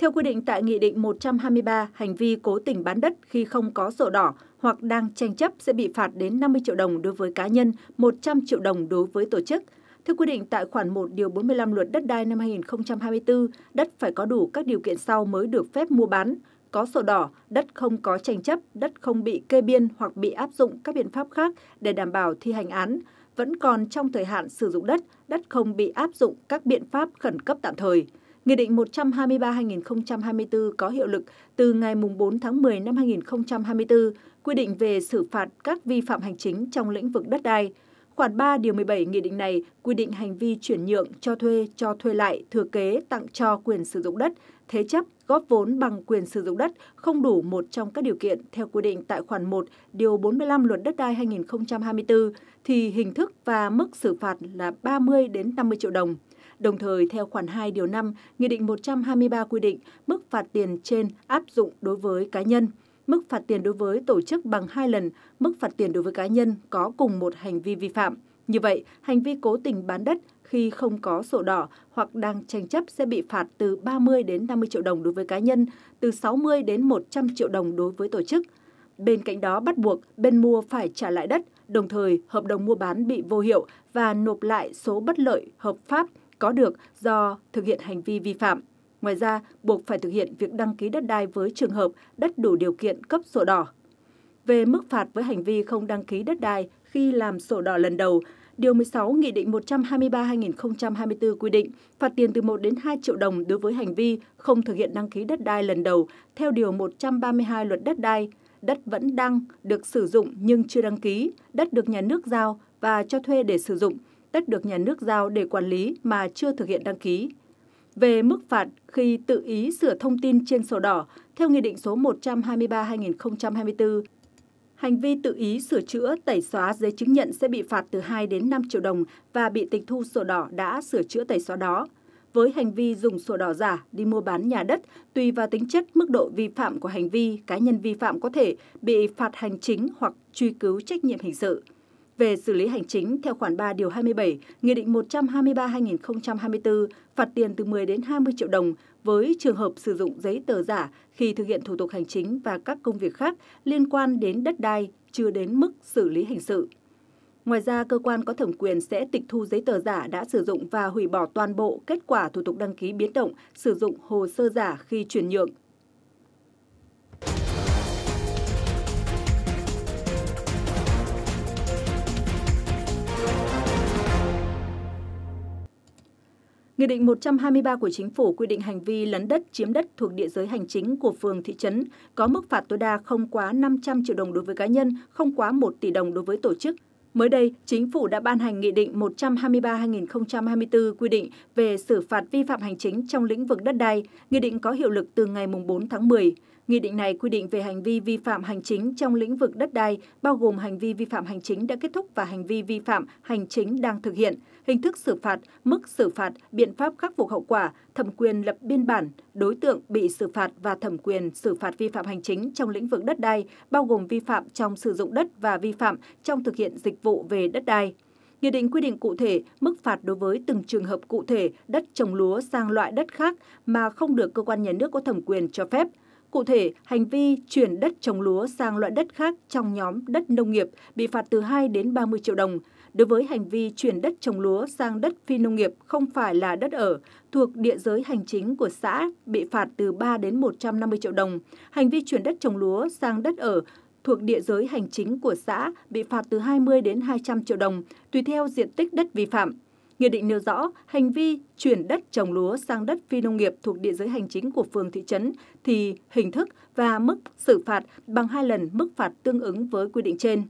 Theo quy định tại Nghị định 123, hành vi cố tình bán đất khi không có sổ đỏ hoặc đang tranh chấp sẽ bị phạt đến 50 triệu đồng đối với cá nhân, 100 triệu đồng đối với tổ chức. Theo quy định tại khoản 1 điều 45 luật đất đai năm 2024, đất phải có đủ các điều kiện sau mới được phép mua bán. Có sổ đỏ, đất không có tranh chấp, đất không bị kê biên hoặc bị áp dụng các biện pháp khác để đảm bảo thi hành án, vẫn còn trong thời hạn sử dụng đất, đất không bị áp dụng các biện pháp khẩn cấp tạm thời. Nghị định 123-2024 có hiệu lực từ ngày 4 tháng 10 năm 2024, quy định về xử phạt các vi phạm hành chính trong lĩnh vực đất đai. Khoản 3 điều 17 nghị định này quy định hành vi chuyển nhượng, cho thuê, cho thuê lại, thừa kế, tặng cho quyền sử dụng đất, thế chấp, góp vốn bằng quyền sử dụng đất không đủ một trong các điều kiện theo quy định tại khoản 1 điều 45 Luật đất đai 2024 thì hình thức và mức xử phạt là 30 đến 50 triệu đồng. Đồng thời, theo khoản 2 điều 5, Nghị định 123 quy định mức phạt tiền trên áp dụng đối với cá nhân, mức phạt tiền đối với tổ chức bằng 2 lần mức phạt tiền đối với cá nhân có cùng một hành vi vi phạm. Như vậy, hành vi cố tình bán đất khi không có sổ đỏ hoặc đang tranh chấp sẽ bị phạt từ 30 đến 50 triệu đồng đối với cá nhân, từ 60 đến 100 triệu đồng đối với tổ chức. Bên cạnh đó bắt buộc bên mua phải trả lại đất, đồng thời hợp đồng mua bán bị vô hiệu và nộp lại số bất lợi hợp pháp có được do thực hiện hành vi vi phạm. Ngoài ra, buộc phải thực hiện việc đăng ký đất đai với trường hợp đất đủ điều kiện cấp sổ đỏ. Về mức phạt với hành vi không đăng ký đất đai khi làm sổ đỏ lần đầu, Điều 16 Nghị định 123-2024 quy định phạt tiền từ 1 đến 2 triệu đồng đối với hành vi không thực hiện đăng ký đất đai lần đầu theo Điều 132 Luật Đất đai. Đất vẫn đang được sử dụng nhưng chưa đăng ký, đất được nhà nước giao và cho thuê để sử dụng – đất được nhà nước giao để quản lý mà chưa thực hiện đăng ký. Về mức phạt khi tự ý sửa thông tin trên sổ đỏ theo Nghị định số 123-2024, hành vi tự ý sửa chữa, tẩy xóa giấy chứng nhận sẽ bị phạt từ 2 đến 5 triệu đồng và bị tịch thu sổ đỏ đã sửa chữa tẩy xóa đó. Với hành vi dùng sổ đỏ giả đi mua bán nhà đất, tùy vào tính chất mức độ vi phạm của hành vi, cá nhân vi phạm có thể bị phạt hành chính hoặc truy cứu trách nhiệm hình sự về xử lý hành chính theo khoản 3 điều 27 Nghị định 123/2024 phạt tiền từ 10 đến 20 triệu đồng với trường hợp sử dụng giấy tờ giả khi thực hiện thủ tục hành chính và các công việc khác liên quan đến đất đai chưa đến mức xử lý hình sự. Ngoài ra, cơ quan có thẩm quyền sẽ tịch thu giấy tờ giả đã sử dụng và hủy bỏ toàn bộ kết quả thủ tục đăng ký biến động sử dụng hồ sơ giả khi chuyển nhượng, Nghị định 123 của Chính phủ quy định hành vi lấn đất chiếm đất thuộc địa giới hành chính của phường thị trấn có mức phạt tối đa không quá 500 triệu đồng đối với cá nhân, không quá 1 tỷ đồng đối với tổ chức. Mới đây, Chính phủ đã ban hành Nghị định 123-2024 quy định về xử phạt vi phạm hành chính trong lĩnh vực đất đai. Nghị định có hiệu lực từ ngày 4 tháng 10. Nghị định này quy định về hành vi vi phạm hành chính trong lĩnh vực đất đai, bao gồm hành vi vi phạm hành chính đã kết thúc và hành vi vi phạm hành chính đang thực hiện, hình thức xử phạt, mức xử phạt, biện pháp khắc phục hậu quả, thẩm quyền lập biên bản, đối tượng bị xử phạt và thẩm quyền xử phạt vi phạm hành chính trong lĩnh vực đất đai, bao gồm vi phạm trong sử dụng đất và vi phạm trong thực hiện dịch vụ về đất đai. Nghị định quy định cụ thể mức phạt đối với từng trường hợp cụ thể đất trồng lúa sang loại đất khác mà không được cơ quan nhà nước có thẩm quyền cho phép – Cụ thể, hành vi chuyển đất trồng lúa sang loại đất khác trong nhóm đất nông nghiệp bị phạt từ 2 đến 30 triệu đồng. Đối với hành vi chuyển đất trồng lúa sang đất phi nông nghiệp không phải là đất ở, thuộc địa giới hành chính của xã bị phạt từ 3 đến 150 triệu đồng. Hành vi chuyển đất trồng lúa sang đất ở thuộc địa giới hành chính của xã bị phạt từ 20 đến 200 triệu đồng, tùy theo diện tích đất vi phạm. Nghị định nêu rõ, hành vi chuyển đất trồng lúa sang đất phi nông nghiệp thuộc địa giới hành chính của phường thị trấn thì hình thức và mức xử phạt bằng hai lần mức phạt tương ứng với quy định trên.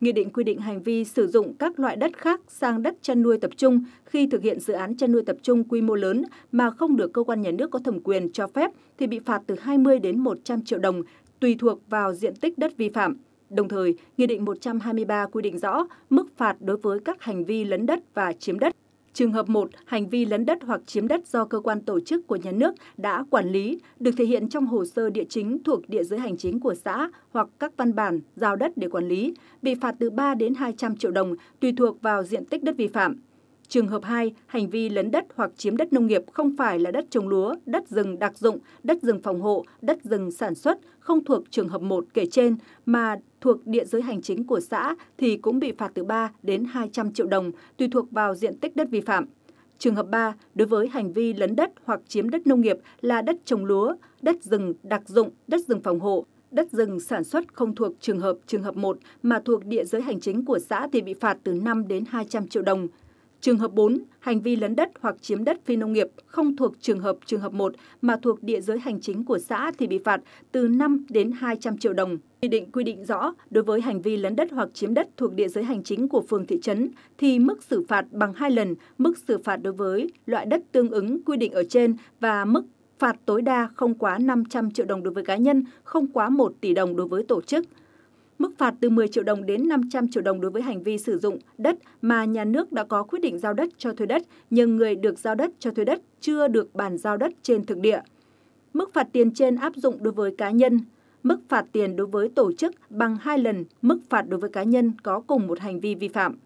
Nghị định quy định hành vi sử dụng các loại đất khác sang đất chăn nuôi tập trung khi thực hiện dự án chăn nuôi tập trung quy mô lớn mà không được cơ quan nhà nước có thẩm quyền cho phép thì bị phạt từ 20 đến 100 triệu đồng, tùy thuộc vào diện tích đất vi phạm. Đồng thời, Nghị định 123 quy định rõ mức phạt đối với các hành vi lấn đất và chiếm đất Trường hợp 1, hành vi lấn đất hoặc chiếm đất do cơ quan tổ chức của nhà nước đã quản lý được thể hiện trong hồ sơ địa chính thuộc địa giới hành chính của xã hoặc các văn bản giao đất để quản lý, bị phạt từ 3 đến 200 triệu đồng tùy thuộc vào diện tích đất vi phạm. Trường hợp 2, hành vi lấn đất hoặc chiếm đất nông nghiệp không phải là đất trồng lúa, đất rừng đặc dụng, đất rừng phòng hộ, đất rừng sản xuất không thuộc trường hợp 1 kể trên mà thuộc địa giới hành chính của xã thì cũng bị phạt từ 3 đến 200 triệu đồng tùy thuộc vào diện tích đất vi phạm. Trường hợp 3, đối với hành vi lấn đất hoặc chiếm đất nông nghiệp là đất trồng lúa, đất rừng đặc dụng, đất rừng phòng hộ, đất rừng sản xuất không thuộc trường hợp trường hợp 1 mà thuộc địa giới hành chính của xã thì bị phạt từ 5 đến 200 triệu đồng. Trường hợp 4, hành vi lấn đất hoặc chiếm đất phi nông nghiệp không thuộc trường hợp trường hợp 1 mà thuộc địa giới hành chính của xã thì bị phạt từ 5 đến 200 triệu đồng. Quy định quy định rõ, đối với hành vi lấn đất hoặc chiếm đất thuộc địa giới hành chính của phường thị trấn thì mức xử phạt bằng 2 lần mức xử phạt đối với loại đất tương ứng quy định ở trên và mức phạt tối đa không quá 500 triệu đồng đối với cá nhân, không quá 1 tỷ đồng đối với tổ chức mức phạt từ 10 triệu đồng đến 500 triệu đồng đối với hành vi sử dụng đất mà nhà nước đã có quyết định giao đất cho thuê đất nhưng người được giao đất cho thuê đất chưa được bàn giao đất trên thực địa. Mức phạt tiền trên áp dụng đối với cá nhân, mức phạt tiền đối với tổ chức bằng 2 lần mức phạt đối với cá nhân có cùng một hành vi vi phạm.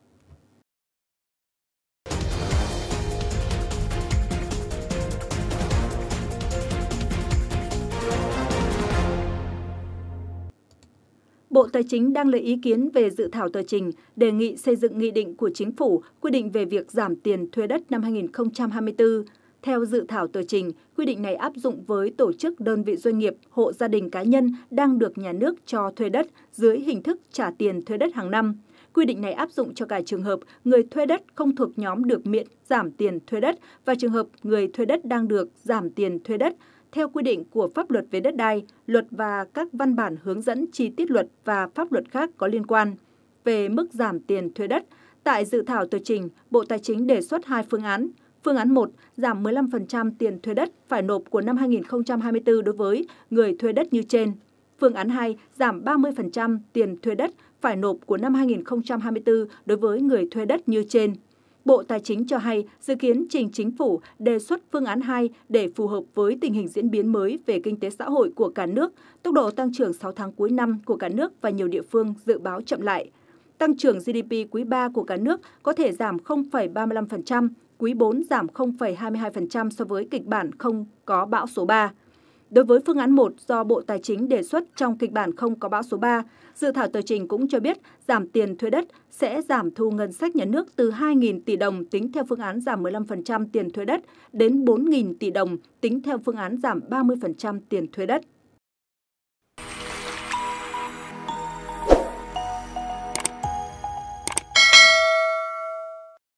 Bộ Tài chính đang lấy ý kiến về dự thảo tờ trình đề nghị xây dựng nghị định của chính phủ quy định về việc giảm tiền thuê đất năm 2024. Theo dự thảo tờ trình, quy định này áp dụng với tổ chức đơn vị doanh nghiệp, hộ gia đình cá nhân đang được nhà nước cho thuê đất dưới hình thức trả tiền thuê đất hàng năm. Quy định này áp dụng cho cả trường hợp người thuê đất không thuộc nhóm được miễn giảm tiền thuê đất và trường hợp người thuê đất đang được giảm tiền thuê đất theo quy định của pháp luật về đất đai, luật và các văn bản hướng dẫn chi tiết luật và pháp luật khác có liên quan. Về mức giảm tiền thuê đất, tại dự thảo tờ trình, Bộ Tài chính đề xuất hai phương án. Phương án 1, giảm 15% tiền thuê đất phải nộp của năm 2024 đối với người thuê đất như trên. Phương án 2, giảm 30% tiền thuê đất phải nộp của năm 2024 đối với người thuê đất như trên. Bộ Tài chính cho hay dự kiến trình chính phủ đề xuất phương án 2 để phù hợp với tình hình diễn biến mới về kinh tế xã hội của cả nước, tốc độ tăng trưởng 6 tháng cuối năm của cả nước và nhiều địa phương dự báo chậm lại. Tăng trưởng GDP quý 3 của cả nước có thể giảm 0,35%, quý 4 giảm 0,22% so với kịch bản không có bão số 3. Đối với phương án 1 do Bộ Tài chính đề xuất trong kịch bản không có bão số 3, dự thảo tờ trình cũng cho biết giảm tiền thuế đất sẽ giảm thu ngân sách nhà nước từ 2.000 tỷ đồng tính theo phương án giảm 15% tiền thuế đất đến 4.000 tỷ đồng tính theo phương án giảm 30% tiền thuế đất.